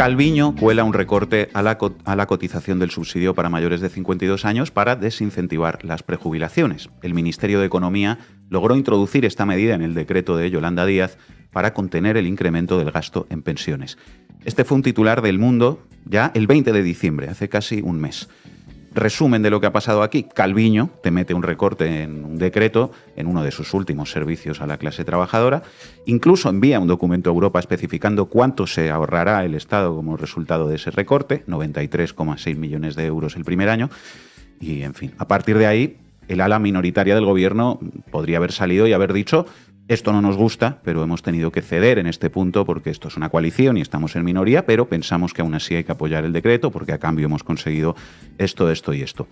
Calviño cuela un recorte a la, cotización del subsidio para mayores de 52 años para desincentivar las prejubilaciones. El Ministerio de Economía logró introducir esta medida en el decreto de Yolanda Díaz para contener el incremento del gasto en pensiones. Este fue un titular del mundo ya el 20 de diciembre, hace casi un mes resumen de lo que ha pasado aquí. Calviño te mete un recorte en un decreto, en uno de sus últimos servicios a la clase trabajadora. Incluso envía un documento a Europa especificando cuánto se ahorrará el Estado como resultado de ese recorte, 93,6 millones de euros el primer año. Y en fin, a partir de ahí, el ala minoritaria del gobierno podría haber salido y haber dicho esto no nos gusta, pero hemos tenido que ceder en este punto porque esto es una coalición y estamos en minoría, pero pensamos que aún así hay que apoyar el decreto porque a cambio hemos conseguido esto, esto y esto.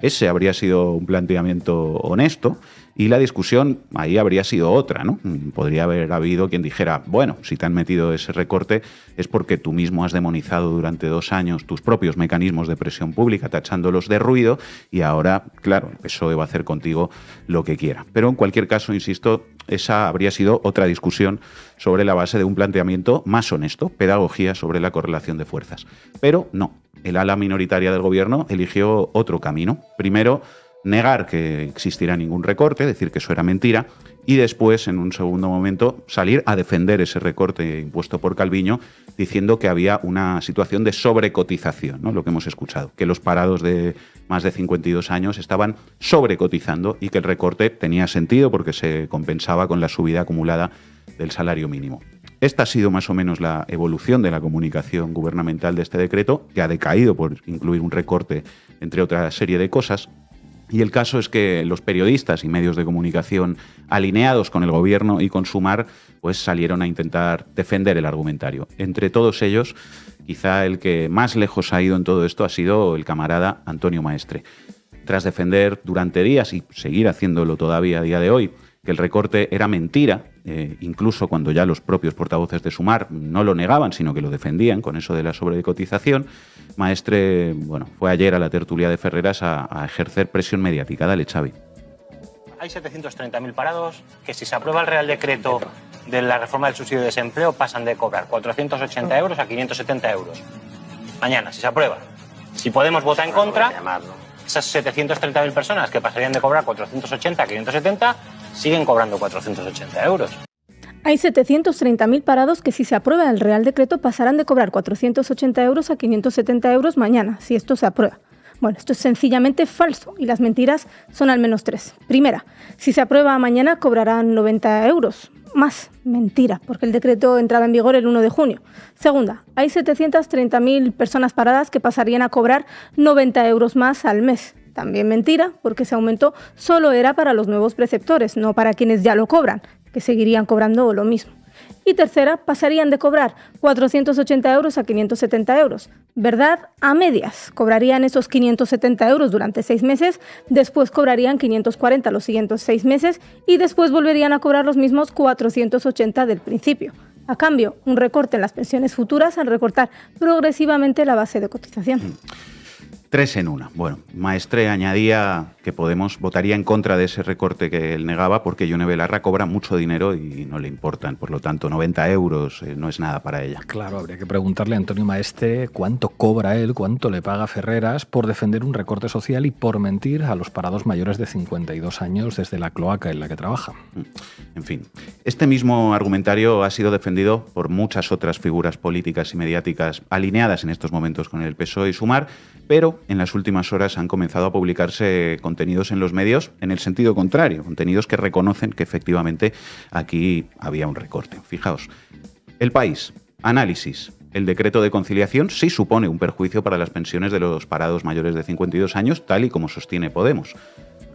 Ese habría sido un planteamiento honesto y la discusión ahí habría sido otra, ¿no? Podría haber habido quien dijera, bueno, si te han metido ese recorte es porque tú mismo has demonizado durante dos años tus propios mecanismos de presión pública, tachándolos de ruido, y ahora, claro, eso PSOE va a hacer contigo lo que quiera. Pero en cualquier caso, insisto, esa habría sido otra discusión sobre la base de un planteamiento más honesto, pedagogía sobre la correlación de fuerzas. Pero no, el ala minoritaria del gobierno eligió otro camino. Primero, negar que existirá ningún recorte, decir que eso era mentira, y después, en un segundo momento, salir a defender ese recorte impuesto por Calviño, diciendo que había una situación de sobrecotización, ¿no? lo que hemos escuchado, que los parados de más de 52 años estaban sobrecotizando y que el recorte tenía sentido porque se compensaba con la subida acumulada del salario mínimo. Esta ha sido más o menos la evolución de la comunicación gubernamental de este decreto, que ha decaído por incluir un recorte, entre otra serie de cosas, y el caso es que los periodistas y medios de comunicación alineados con el gobierno y con Sumar, pues salieron a intentar defender el argumentario. Entre todos ellos, quizá el que más lejos ha ido en todo esto ha sido el camarada Antonio Maestre. Tras defender durante días y seguir haciéndolo todavía a día de hoy, que el recorte era mentira, eh, incluso cuando ya los propios portavoces de Sumar no lo negaban, sino que lo defendían con eso de la sobrecotización, Maestre bueno, fue ayer a la tertulia de Ferreras a, ejercer presión mediática. Dale, Xavi. Hay 730.000 parados que si se aprueba el Real Decreto de la reforma del subsidio de desempleo pasan de cobrar 480 euros a 570 euros. Mañana, si se aprueba. Si Podemos votar en contra, esas 730.000 personas que pasarían de cobrar 480 a 570 siguen cobrando 480 euros. Hay 730.000 parados que si se aprueba el Real Decreto pasarán de cobrar 480 euros a 570 euros mañana, si esto se aprueba. Bueno, esto es sencillamente falso y las mentiras son al menos tres. Primera, si se aprueba mañana cobrarán 90 euros. Más, mentira, porque el decreto entraba en vigor el 1 de junio. Segunda, hay 730.000 personas paradas que pasarían a cobrar 90 euros más al mes. También mentira, porque ese aumento solo era para los nuevos preceptores, no para quienes ya lo cobran, que seguirían cobrando lo mismo. Y tercera, pasarían de cobrar 480 euros a 570 euros. ¿Verdad? A medias. Cobrarían esos 570 euros durante seis meses, después cobrarían 540 los siguientes seis meses y después volverían a cobrar los mismos 480 del principio. A cambio, un recorte en las pensiones futuras al recortar progresivamente la base de cotización. Mm. Tres en una. Bueno, Maestre añadía que Podemos votaría en contra de ese recorte que él negaba porque Yone Belarra cobra mucho dinero y no le importan. Por lo tanto, 90 euros eh, no es nada para ella. Claro, habría que preguntarle a Antonio Maestre cuánto cobra él, cuánto le paga Ferreras por defender un recorte social y por mentir a los parados mayores de 52 años desde la cloaca en la que trabaja. En fin, este mismo argumentario ha sido defendido por muchas otras figuras políticas y mediáticas alineadas en estos momentos con el PSOE y Sumar, pero en las últimas horas han comenzado a publicarse contenidos en los medios en el sentido contrario, contenidos que reconocen que efectivamente aquí había un recorte. Fijaos, el país, análisis. El decreto de conciliación sí supone un perjuicio para las pensiones de los parados mayores de 52 años, tal y como sostiene Podemos.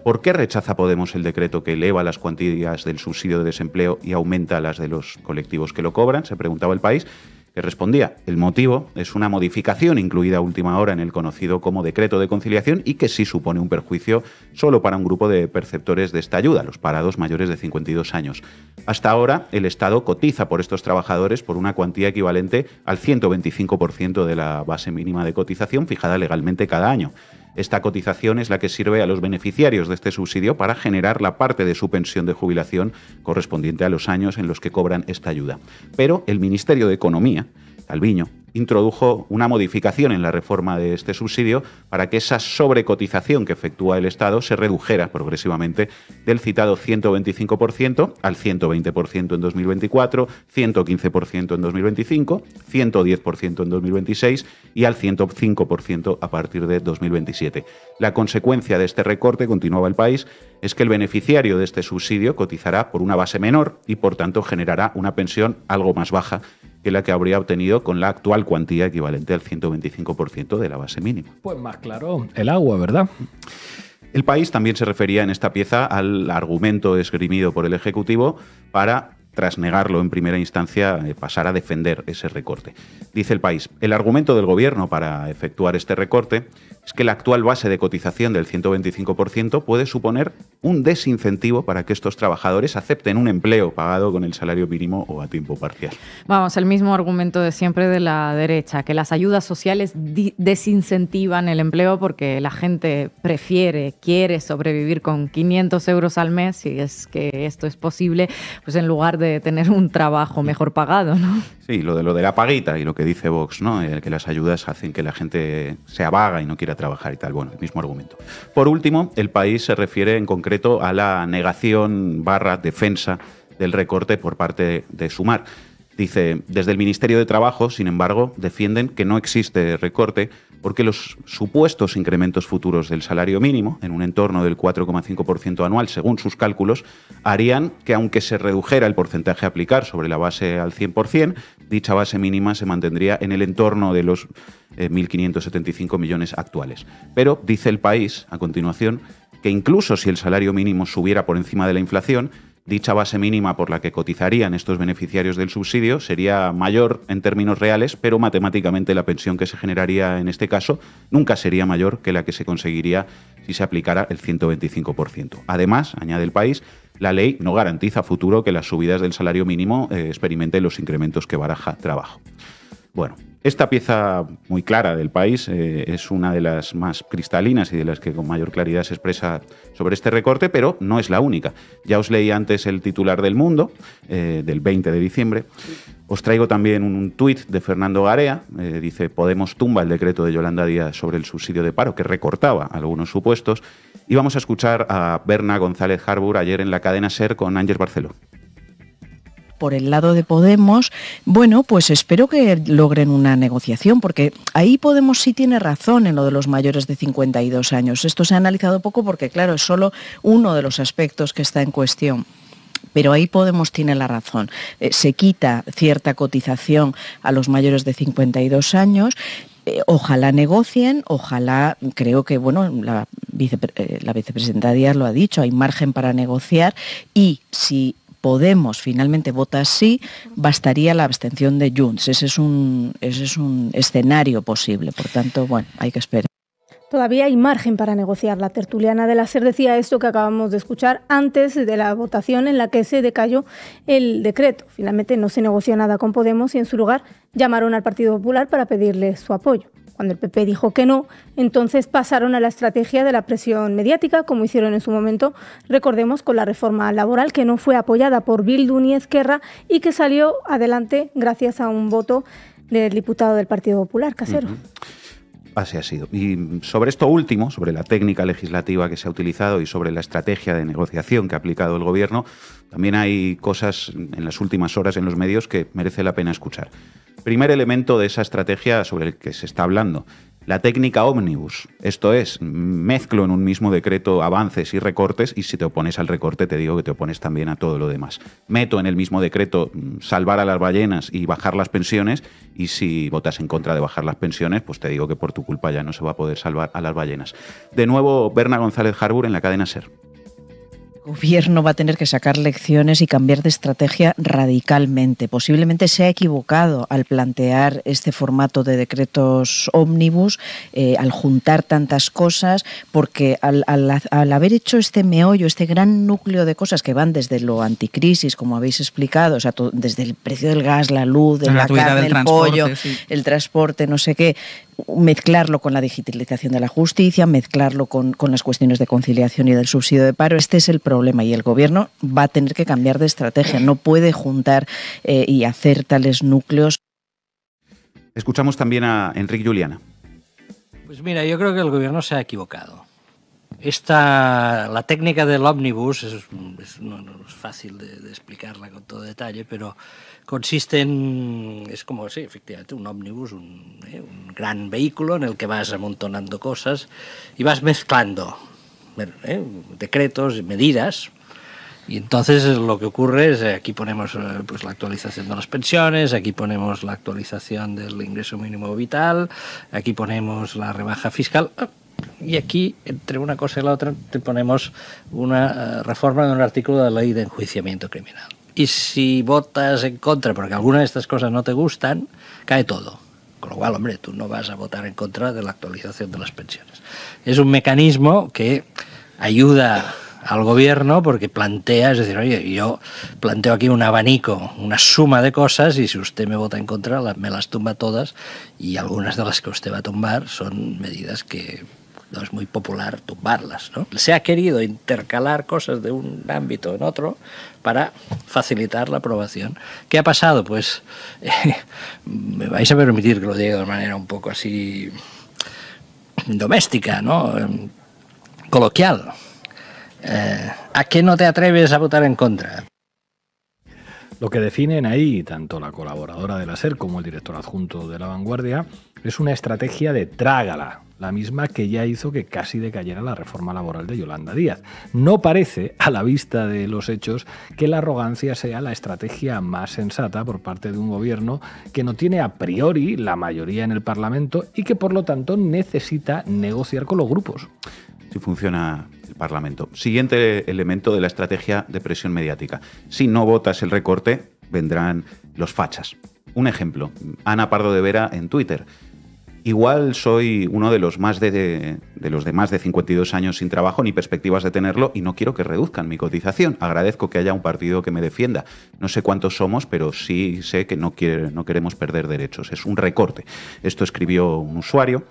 ¿Por qué rechaza Podemos el decreto que eleva las cuantías del subsidio de desempleo y aumenta las de los colectivos que lo cobran? Se preguntaba el país que respondía el motivo es una modificación incluida a última hora en el conocido como decreto de conciliación y que sí supone un perjuicio solo para un grupo de perceptores de esta ayuda, los parados mayores de 52 años. Hasta ahora, el Estado cotiza por estos trabajadores por una cuantía equivalente al 125% de la base mínima de cotización fijada legalmente cada año. Esta cotización es la que sirve a los beneficiarios de este subsidio para generar la parte de su pensión de jubilación correspondiente a los años en los que cobran esta ayuda. Pero el Ministerio de Economía, Calviño, introdujo una modificación en la reforma de este subsidio para que esa sobrecotización que efectúa el Estado se redujera progresivamente del citado 125% al 120% en 2024, 115% en 2025, 110% en 2026 y al 105% a partir de 2027. La consecuencia de este recorte, continuaba el país, es que el beneficiario de este subsidio cotizará por una base menor y por tanto generará una pensión algo más baja que la que habría obtenido con la actual cuantía equivalente al 125% de la base mínima. Pues más claro, el agua, ¿verdad? El país también se refería en esta pieza al argumento esgrimido por el Ejecutivo para tras negarlo en primera instancia, eh, pasar a defender ese recorte. Dice el país, el argumento del Gobierno para efectuar este recorte es que la actual base de cotización del 125% puede suponer un desincentivo para que estos trabajadores acepten un empleo pagado con el salario mínimo o a tiempo parcial. Vamos, el mismo argumento de siempre de la derecha, que las ayudas sociales desincentivan el empleo porque la gente prefiere, quiere sobrevivir con 500 euros al mes, si es que esto es posible, pues en lugar de tener un trabajo mejor pagado, ¿no? Sí, lo de, lo de la paguita y lo que dice Vox, ¿no? Eh, que las ayudas hacen que la gente se vaga y no quiera trabajar y tal. Bueno, el mismo argumento. Por último, el país se refiere en concreto a la negación barra defensa del recorte por parte de Sumar. Dice, desde el Ministerio de Trabajo, sin embargo, defienden que no existe recorte porque los supuestos incrementos futuros del salario mínimo, en un entorno del 4,5% anual, según sus cálculos, harían que aunque se redujera el porcentaje a aplicar sobre la base al 100%, dicha base mínima se mantendría en el entorno de los 1.575 eh, millones actuales. Pero dice el país, a continuación, que incluso si el salario mínimo subiera por encima de la inflación, dicha base mínima por la que cotizarían estos beneficiarios del subsidio sería mayor en términos reales, pero matemáticamente la pensión que se generaría en este caso nunca sería mayor que la que se conseguiría si se aplicara el 125%. Además, añade el país, la ley no garantiza a futuro que las subidas del salario mínimo eh, experimenten los incrementos que baraja trabajo. Bueno, esta pieza muy clara del país eh, es una de las más cristalinas y de las que con mayor claridad se expresa sobre este recorte, pero no es la única. Ya os leí antes el titular del Mundo, eh, del 20 de diciembre. Os traigo también un tuit de Fernando Garea, eh, dice Podemos tumba el decreto de Yolanda Díaz sobre el subsidio de paro, que recortaba algunos supuestos. Y vamos a escuchar a Berna González Harbour ayer en la cadena SER con Ángel Barceló por el lado de Podemos, bueno, pues espero que logren una negociación, porque ahí Podemos sí tiene razón en lo de los mayores de 52 años. Esto se ha analizado poco porque, claro, es solo uno de los aspectos que está en cuestión pero ahí Podemos tiene la razón. Eh, se quita cierta cotización a los mayores de 52 años. Eh, ojalá negocien, ojalá, creo que, bueno, la, eh, la vicepresidenta Díaz lo ha dicho, hay margen para negociar y si Podemos finalmente vota sí, bastaría la abstención de Junts. Ese es un, ese es un escenario posible. Por tanto, bueno, hay que esperar. Todavía hay margen para negociar. La tertuliana de la SER decía esto que acabamos de escuchar antes de la votación en la que se decayó el decreto. Finalmente no se negoció nada con Podemos y en su lugar llamaron al Partido Popular para pedirle su apoyo. Cuando el PP dijo que no, entonces pasaron a la estrategia de la presión mediática, como hicieron en su momento, recordemos, con la reforma laboral que no fue apoyada por Bildu ni Esquerra y que salió adelante gracias a un voto del diputado del Partido Popular, Casero. Así ha sido. Y sobre esto último, sobre la técnica legislativa que se ha utilizado y sobre la estrategia de negociación que ha aplicado el Gobierno, también hay cosas en las últimas horas en los medios que merece la pena escuchar. Primer elemento de esa estrategia sobre el que se está hablando. La técnica ómnibus, esto es, mezclo en un mismo decreto avances y recortes y si te opones al recorte te digo que te opones también a todo lo demás. Meto en el mismo decreto mm, salvar a las ballenas y bajar las pensiones y si votas en contra de bajar las pensiones, pues te digo que por tu culpa ya no se va a poder salvar a las ballenas. De nuevo, Berna González Harbour en la cadena SER. El gobierno va a tener que sacar lecciones y cambiar de estrategia radicalmente. Posiblemente se ha equivocado al plantear este formato de decretos ómnibus, eh, al juntar tantas cosas, porque al, haber hecho este meollo, este gran núcleo de cosas que van desde lo anticrisis, como habéis explicado, o sea, desde el precio del gas, la luz, la, carne, el pollo, el transporte, no sé qué, mezclarlo con la digitalización de la justicia, mezclarlo con, las cuestiones de conciliación y del subsidio de paro. Este es el problema y el gobierno va a tener que cambiar de estrategia. No puede juntar eh, y hacer tales núcleos. Escuchamos también a Enrique Juliana. Pues mira, yo creo que el gobierno se ha equivocado. Esta, la técnica del ómnibus es, no, es fácil de, explicarla con todo detalle, pero consiste en, es como, sí, efectivamente, un ómnibus, un, eh, gran vehículo en el que vas amontonando cosas y vas mezclando eh, decretos y medidas. Y entonces lo que ocurre es, eh, aquí ponemos pues, la actualización de las pensiones, aquí ponemos la actualización del ingreso mínimo vital, aquí ponemos la rebaja fiscal. Ah, y aquí, entre una cosa y la otra, te ponemos una eh, reforma de un artículo de la ley de enjuiciamiento criminal. Y si votas en contra porque alguna de estas cosas no te gustan, cae todo. Con lo cual, hombre, tú no vas a votar en contra de la actualización de las pensiones. Es un mecanismo que ayuda al gobierno porque plantea, es decir, oye, yo planteo aquí un abanico, una suma de cosas y si usted me vota en contra, me las tumba todas y algunas de las que usted va a tumbar son medidas que es muy popular tumbarlas. Se ha querido intercalar cosas de un ámbito en otro para facilitar la aprobación. ¿Qué ha pasado? Pues eh, me vais a permitir que lo diga de manera un poco así doméstica, ¿no? coloquial. Eh, ¿A qué no te atreves a votar en contra? Lo que definen ahí tanto la colaboradora de la SER como el director adjunto de La Vanguardia es una estrategia de trágala, la misma que ya hizo que casi decayera la reforma laboral de Yolanda Díaz. No parece, a la vista de los hechos, que la arrogancia sea la estrategia más sensata por parte de un gobierno que no tiene a priori la mayoría en el Parlamento y que por lo tanto necesita negociar con los grupos. Si sí funciona el Parlamento. Siguiente elemento de la estrategia de presión mediática. Si no votas el recorte, vendrán los fachas. Un ejemplo, Ana Pardo de Vera en Twitter Igual soy uno de los más de, los de más de 52 años sin trabajo ni perspectivas de tenerlo y no quiero que reduzcan mi cotización. Agradezco que haya un partido que me defienda. No sé cuántos somos, pero sí sé que no, quiere, no queremos perder derechos. Es un recorte. Esto escribió un usuario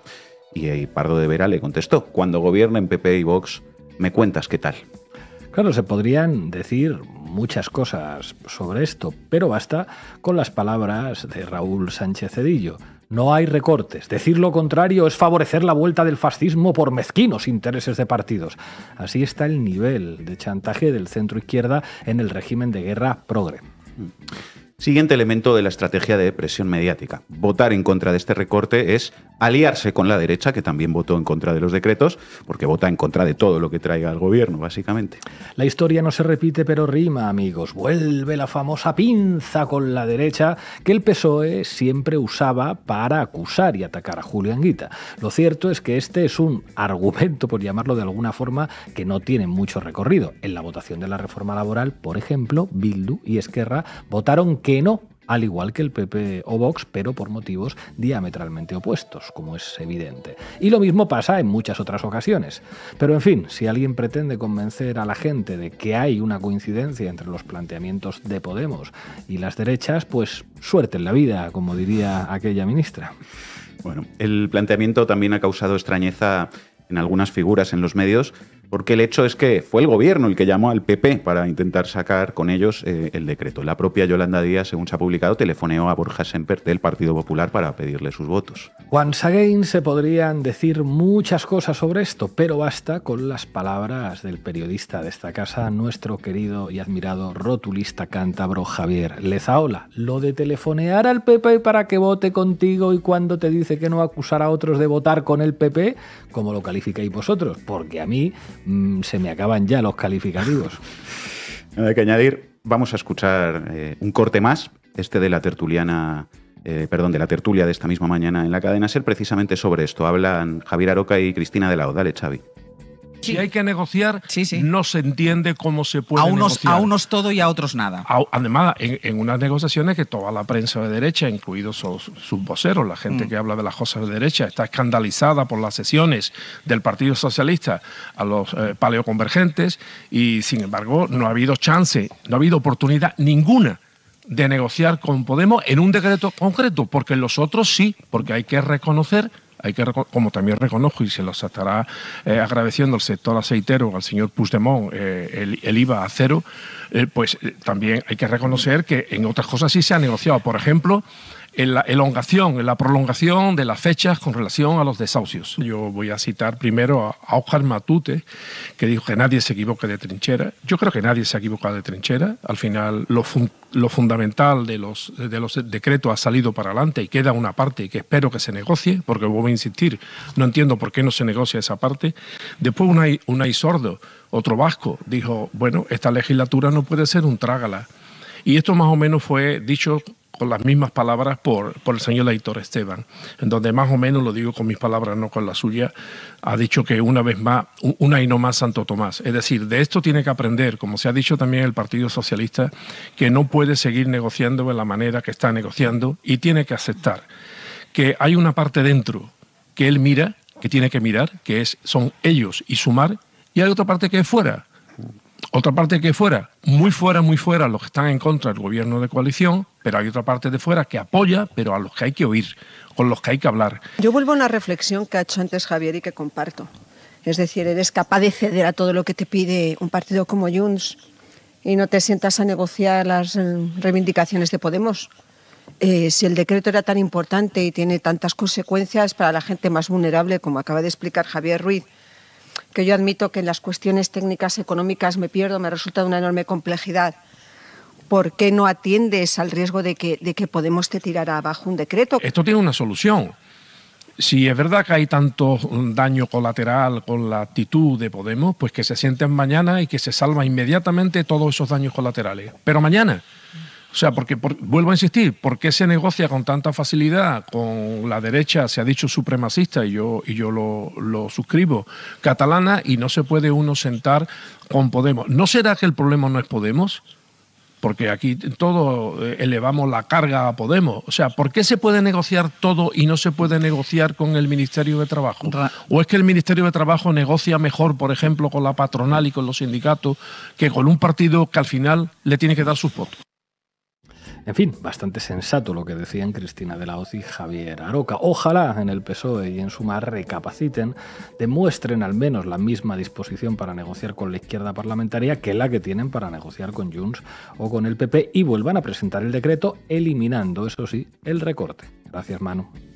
y, eh, Pardo de Vera le contestó, cuando en PP y Vox, me cuentas qué tal. Claro, se podrían decir muchas cosas sobre esto, pero basta con las palabras de Raúl Sánchez Cedillo no hay recortes. Decir lo contrario es favorecer la vuelta del fascismo por mezquinos intereses de partidos. Así está el nivel de chantaje del centro izquierda en el régimen de guerra progre. Siguiente elemento de la estrategia de presión mediática. Votar en contra de este recorte es aliarse con la derecha, que también votó en contra de los decretos, porque vota en contra de todo lo que traiga el gobierno, básicamente. La historia no se repite, pero rima, amigos. Vuelve la famosa pinza con la derecha que el PSOE siempre usaba para acusar y atacar a Julio Anguita. Lo cierto es que este es un argumento, por llamarlo de alguna forma, que no tiene mucho recorrido. En la votación de la reforma laboral, por ejemplo, Bildu y Esquerra votaron que que no, al igual que el PP o Vox, pero por motivos diametralmente opuestos, como es evidente. Y lo mismo pasa en muchas otras ocasiones. Pero en fin, si alguien pretende convencer a la gente de que hay una coincidencia entre los planteamientos de Podemos y las derechas, pues suerte en la vida, como diría aquella ministra. Bueno, el planteamiento también ha causado extrañeza en algunas figuras en los medios, porque el hecho es que fue el gobierno el que llamó al PP para intentar sacar con ellos eh, el decreto. La propia Yolanda Díaz, según se ha publicado, telefoneó a Borja Semper del Partido Popular para pedirle sus votos. Once again se podrían decir muchas cosas sobre esto, pero basta con las palabras del periodista de esta casa, nuestro querido y admirado rotulista cántabro Javier Lezaola. Lo de telefonear al PP para que vote contigo y cuando te dice que no acusará a otros de votar con el PP, ¿cómo lo calificáis vosotros, porque a mí Mm, se me acaban ya los calificativos. Hay que añadir, vamos a escuchar eh, un corte más, este de la tertuliana, eh, perdón, de la tertulia de esta misma mañana en la cadena Ser, precisamente sobre esto. Hablan Javier Aroca y Cristina de la Dale, Xavi. Si hay que negociar, no se entiende cómo se puede a unos, negociar. A unos todo y a otros nada. además, en, unas negociaciones que toda la prensa de derecha, incluidos sus, voceros, la gente mm. que habla de las cosas de derecha, está escandalizada por las sesiones del Partido Socialista a los eh, paleoconvergentes y, sin embargo, no ha habido chance, no ha habido oportunidad ninguna de negociar con Podemos en un decreto concreto, porque los otros sí, porque hay que reconocer hay que, como también reconozco y se lo estará eh, agradeciendo el sector aceitero, al señor Puigdemont, eh, el, IVA a cero, eh, pues también hay que reconocer que en otras cosas sí se ha negociado. Por ejemplo, en la elongación, en la prolongación de las fechas con relación a los desahucios. Yo voy a citar primero a Oscar Matute, que dijo que nadie se equivoca de trinchera. Yo creo que nadie se ha equivocado de trinchera. Al final, lo, fundamental de los, de los decretos ha salido para adelante y queda una parte que espero que se negocie, porque vuelvo a insistir, no entiendo por qué no se negocia esa parte. Después, un hay, sordo, otro vasco, dijo, bueno, esta legislatura no puede ser un trágala. Y esto más o menos fue dicho con las mismas palabras por, por el señor leitor Esteban, en donde más o menos, lo digo con mis palabras, no con la suya, ha dicho que una vez más, una y no más Santo Tomás. Es decir, de esto tiene que aprender, como se ha dicho también el Partido Socialista, que no puede seguir negociando de la manera que está negociando y tiene que aceptar que hay una parte dentro que él mira, que tiene que mirar, que es, son ellos y sumar, y hay otra parte que es fuera, otra parte que fuera, muy fuera, muy fuera, los que están en contra del gobierno de coalición, pero hay otra parte de fuera que apoya, pero a los que hay que oír, con los que hay que hablar. Yo vuelvo a una reflexión que ha hecho antes Javier y que comparto. Es decir, eres capaz de ceder a todo lo que te pide un partido como Junts y no te sientas a negociar las eh, reivindicaciones de Podemos. Eh, si el decreto era tan importante y tiene tantas consecuencias para la gente más vulnerable, como acaba de explicar Javier Ruiz, que yo admito que en las cuestiones técnicas económicas me pierdo, me resulta de una enorme complejidad. ¿Por qué no atiendes al riesgo de que, de que Podemos te tirara abajo un decreto? Esto tiene una solución. Si es verdad que hay tanto daño colateral con la actitud de Podemos, pues que se sienten mañana y que se salvan inmediatamente todos esos daños colaterales. Pero mañana, o sea, porque vuelvo a insistir, ¿por qué se negocia con tanta facilidad con la derecha, se ha dicho supremacista, y yo, y yo lo, lo suscribo, catalana, y no se puede uno sentar con Podemos? ¿No será que el problema no es Podemos? Porque aquí todos eh, elevamos la carga a Podemos. O sea, ¿por qué se puede negociar todo y no se puede negociar con el Ministerio de Trabajo? ¿O es que el Ministerio de Trabajo negocia mejor, por ejemplo, con la patronal y con los sindicatos que con un partido que al final le tiene que dar sus votos? En fin, bastante sensato lo que decían Cristina de la Oz y Javier Aroca. Ojalá en el PSOE y en Suma recapaciten, demuestren al menos la misma disposición para negociar con la izquierda parlamentaria que la que tienen para negociar con Junts o con el PP y vuelvan a presentar el decreto eliminando, eso sí, el recorte. Gracias, Manu.